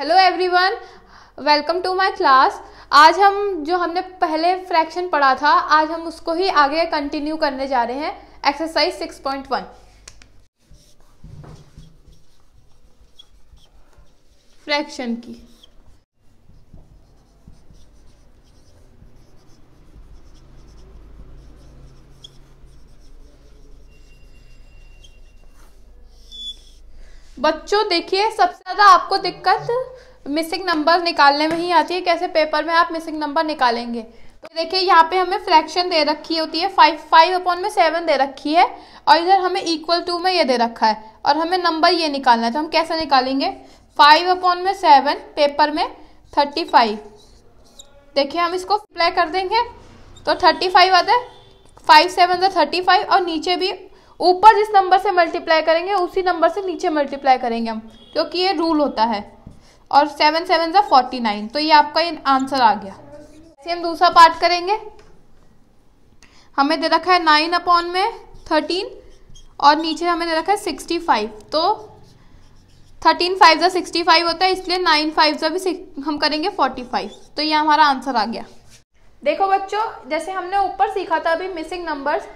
hello everyone welcome to my class आज हम जो हमने पहले फ्रैक्शन पढ़ा था आज हम उसको ही आगे कंटिन्यू करने जा रहे हैं एक्सरसाइज 6.1 फ्रैक्शन की बच्चों देखिए सबसे ज़्यादा आपको दिक्कत मिसिंग नंबर निकालने में ही आती है कैसे पेपर में आप मिसिंग नंबर निकालेंगे तो देखिए यहाँ पे हमें फ्रैक्शन दे रखी होती है फाइव फाइव अपॉन में सेवन दे रखी है और इधर हमें इक्वल टू में ये दे रखा है और हमें नंबर ये निकालना है तो हम कैसे निकालेंगे फाइव अपॉन में सेवन पेपर में थर्टी फाइव देखिए हम इसको अप्लाई कर देंगे तो थर्टी फाइव आता है फाइव सेवन से थर्टी फाइव और नीचे भी ऊपर जिस नंबर से मल्टीप्लाई करेंगे उसी नंबर से नीचे मल्टीप्लाई करेंगे हम क्योंकि ये रूल होता है और सेवन सेवन ज़ा फोर्टी नाइन तो ये आपका ये आंसर आ गया ऐसे हम दूसरा पार्ट करेंगे हमें दे रखा है नाइन अपॉन में थर्टीन और नीचे हमें दे रखा है सिक्सटी फाइव तो थर्टीन फाइव ज़ा सिक्सटी फाइव होता है इसलिए नाइन फाइव ज़ा भी हम करेंगे फोर्टी फाइव तो ये हमारा आंसर आ गया देखो बच्चों जैसे हमने ऊपर सीखा था अभी मिसिंग नंबर्स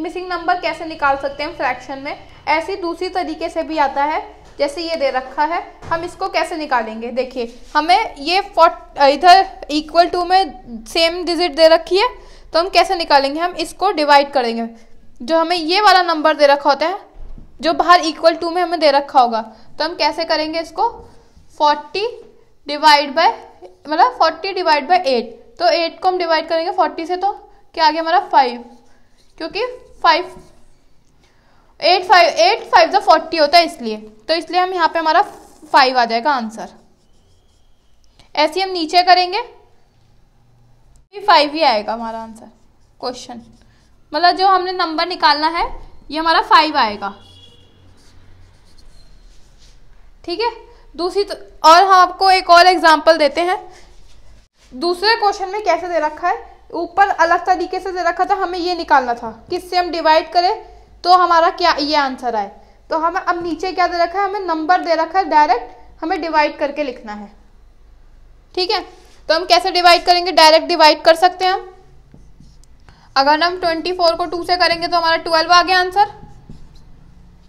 मिसिंग नंबर कैसे निकाल सकते हैं फ्रैक्शन में ऐसे दूसरी तरीके से भी आता है जैसे ये दे रखा है हम इसको कैसे निकालेंगे देखिए हमें ये फोर्ट इधर इक्वल टू में सेम डिजिट दे रखी है तो हम कैसे निकालेंगे हम इसको डिवाइड करेंगे जो हमें ये वाला नंबर दे रखा होता है जो बाहर इक्वल टू में हमें दे रखा होगा तो हम कैसे करेंगे इसको फोर्टी डिवाइड बाय मतलब फोर्टी डिवाइड बाय एट तो एट को हम डिवाइड करेंगे फोर्टी से तो क्या आ गया हमारा फाइव क्योंकि five eight five eight five जो फोर्टी होता है इसलिए तो इसलिए हम यहाँ पे हमारा फाइव आ जाएगा आंसर ऐसे हम नीचे करेंगे फाइव ही आएगा हमारा आंसर क्वेश्चन मतलब जो हमने नंबर निकालना है ये हमारा फाइव आएगा ठीक है दूसरी तो, और हम हाँ आपको एक और एग्जाम्पल देते हैं दूसरे क्वेश्चन में कैसे दे रखा है ऊपर अलग तरीके से रखा था हमें ये निकालना था किससे हम डिवाइड करें तो हमारा क्या ये आंसर आए तो हमें अब नीचे क्या दे रखा है हमें नंबर दे रखा है डायरेक्ट हमें डिवाइड करके लिखना है ठीक है तो हम कैसे डिवाइड करेंगे डायरेक्ट डिवाइड कर सकते हैं हम अगर हम ट्वेंटी फोर को टू से करेंगे तो हमारा ट्वेल्व आ गया आंसर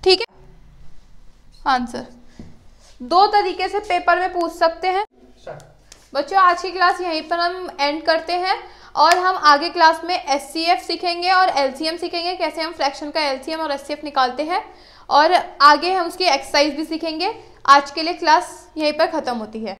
ठीक है आंसर दो तरीके से पेपर में पूछ सकते हैं बच्चों आज की क्लास यहीं पर हम एंड करते हैं और हम आगे क्लास में एस सीखेंगे और एल सीखेंगे कैसे हम फ्रैक्शन का एल और एस निकालते हैं और आगे हम उसकी एक्सरसाइज भी सीखेंगे आज के लिए क्लास यहीं पर ख़त्म होती है